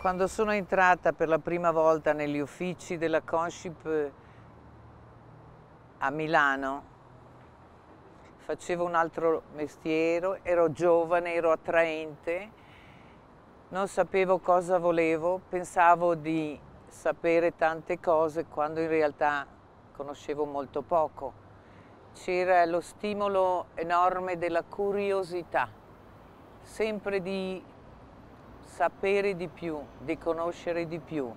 Quando sono entrata per la prima volta negli uffici della Conship eh, a Milano, facevo un altro mestiere, ero giovane, ero attraente, non sapevo cosa volevo, pensavo di sapere tante cose quando in realtà conoscevo molto poco. C'era lo stimolo enorme della curiosità, sempre di sapere di più, di conoscere di più,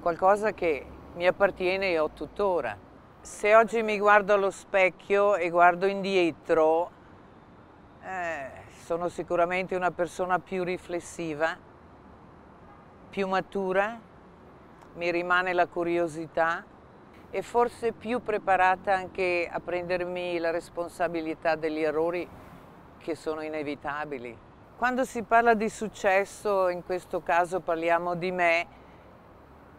qualcosa che mi appartiene e ho tuttora. Se oggi mi guardo allo specchio e guardo indietro, eh, sono sicuramente una persona più riflessiva, più matura, mi rimane la curiosità e forse più preparata anche a prendermi la responsabilità degli errori che sono inevitabili. Quando si parla di successo, in questo caso parliamo di me,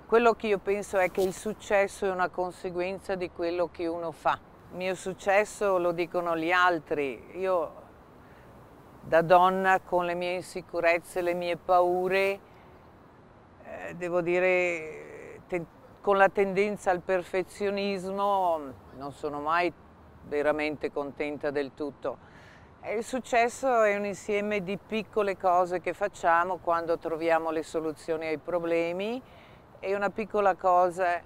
quello che io penso è che il successo è una conseguenza di quello che uno fa. Il mio successo lo dicono gli altri. Io da donna con le mie insicurezze, le mie paure, eh, devo dire con la tendenza al perfezionismo non sono mai veramente contenta del tutto. Il successo è un insieme di piccole cose che facciamo quando troviamo le soluzioni ai problemi e una piccola cosa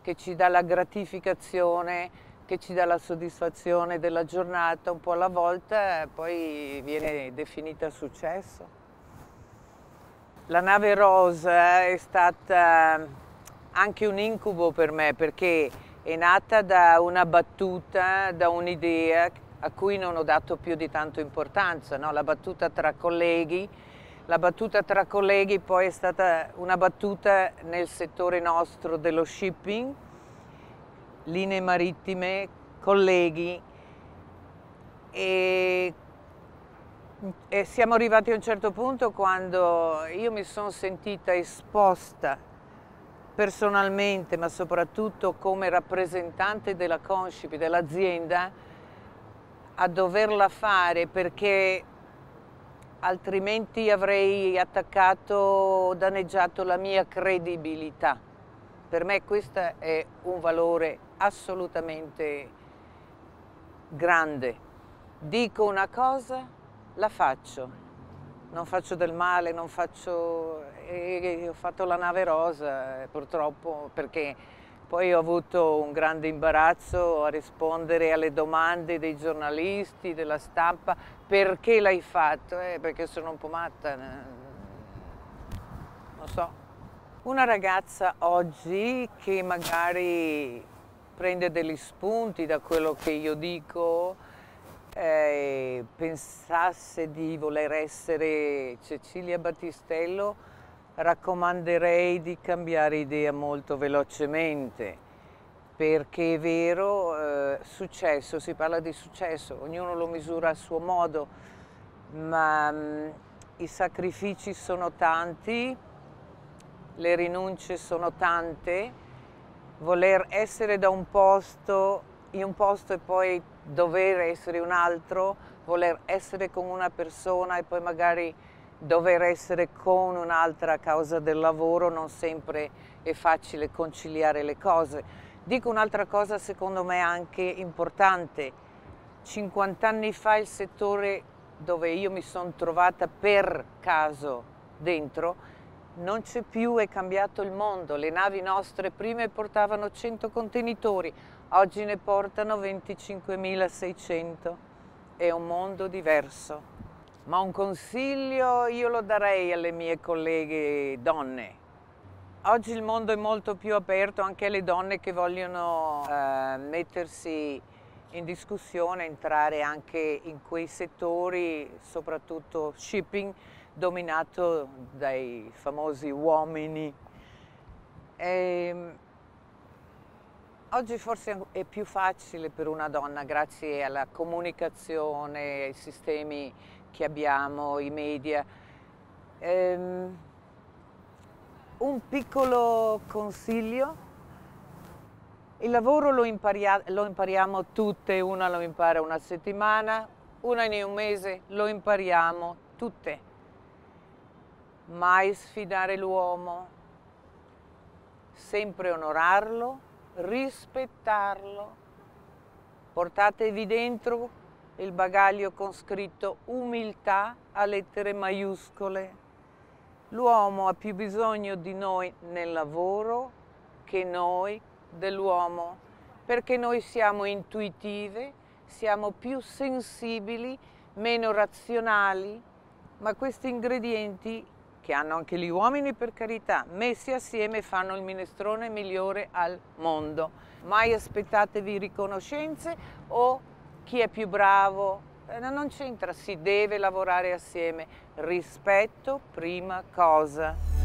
che ci dà la gratificazione, che ci dà la soddisfazione della giornata un po' alla volta, poi viene definita successo. La nave rosa è stata anche un incubo per me perché è nata da una battuta, da un'idea a cui non ho dato più di tanto importanza, no? la battuta tra colleghi. La battuta tra colleghi poi è stata una battuta nel settore nostro dello shipping, linee marittime, colleghi e, e siamo arrivati a un certo punto quando io mi sono sentita esposta personalmente ma soprattutto come rappresentante della Conship, dell'azienda, a doverla fare perché altrimenti avrei attaccato, danneggiato la mia credibilità. Per me questo è un valore assolutamente grande. Dico una cosa, la faccio. Non faccio del male, non faccio... E eh, ho fatto la nave rosa, eh, purtroppo, perché poi ho avuto un grande imbarazzo a rispondere alle domande dei giornalisti, della stampa, perché l'hai fatto? Eh, perché sono un po' matta, non so. Una ragazza oggi che magari prende degli spunti da quello che io dico, eh, pensasse di voler essere Cecilia Battistello, raccomanderei di cambiare idea molto velocemente perché è vero, eh, successo, si parla di successo, ognuno lo misura a suo modo, ma mh, mm, i sacrifici sono tanti, le rinunce sono tante, voler essere da un posto, in un posto e poi dover essere un altro, voler essere con una persona e poi magari dover essere con un'altra causa del lavoro non sempre è facile conciliare le cose. Dico un'altra cosa secondo me anche importante. 50 anni fa il settore dove io mi sono trovata per caso dentro non c'è più, è cambiato il mondo. Le navi nostre prima portavano 100 contenitori, oggi ne portano 25.600. È un mondo diverso ma un consiglio io lo darei alle mie colleghe donne. Oggi il mondo è molto più aperto anche alle donne che vogliono eh, mettersi in discussione, entrare anche in quei settori, soprattutto shipping, dominato dai famosi uomini. E, ehm, oggi forse è più facile per una donna grazie alla comunicazione, ai sistemi che abbiamo, i media. Ehm, un piccolo consiglio, il lavoro lo, imparia lo impariamo tutte, una lo impara una settimana, una in un mese, lo impariamo tutte. Mai sfidare l'uomo, sempre onorarlo, rispettarlo. Portatevi dentro il bagaglio con scritto umiltà a lettere maiuscole. L'uomo ha più bisogno di noi nel lavoro che noi dell'uomo, perché noi siamo intuitive, siamo più sensibili, meno razionali, ma questi ingredienti, che hanno anche gli uomini per carità, messi assieme fanno il minestrone migliore al mondo. Mai aspettatevi riconoscenze o chi è più bravo, eh, non c'entra, si deve lavorare assieme. Rispetto prima cosa.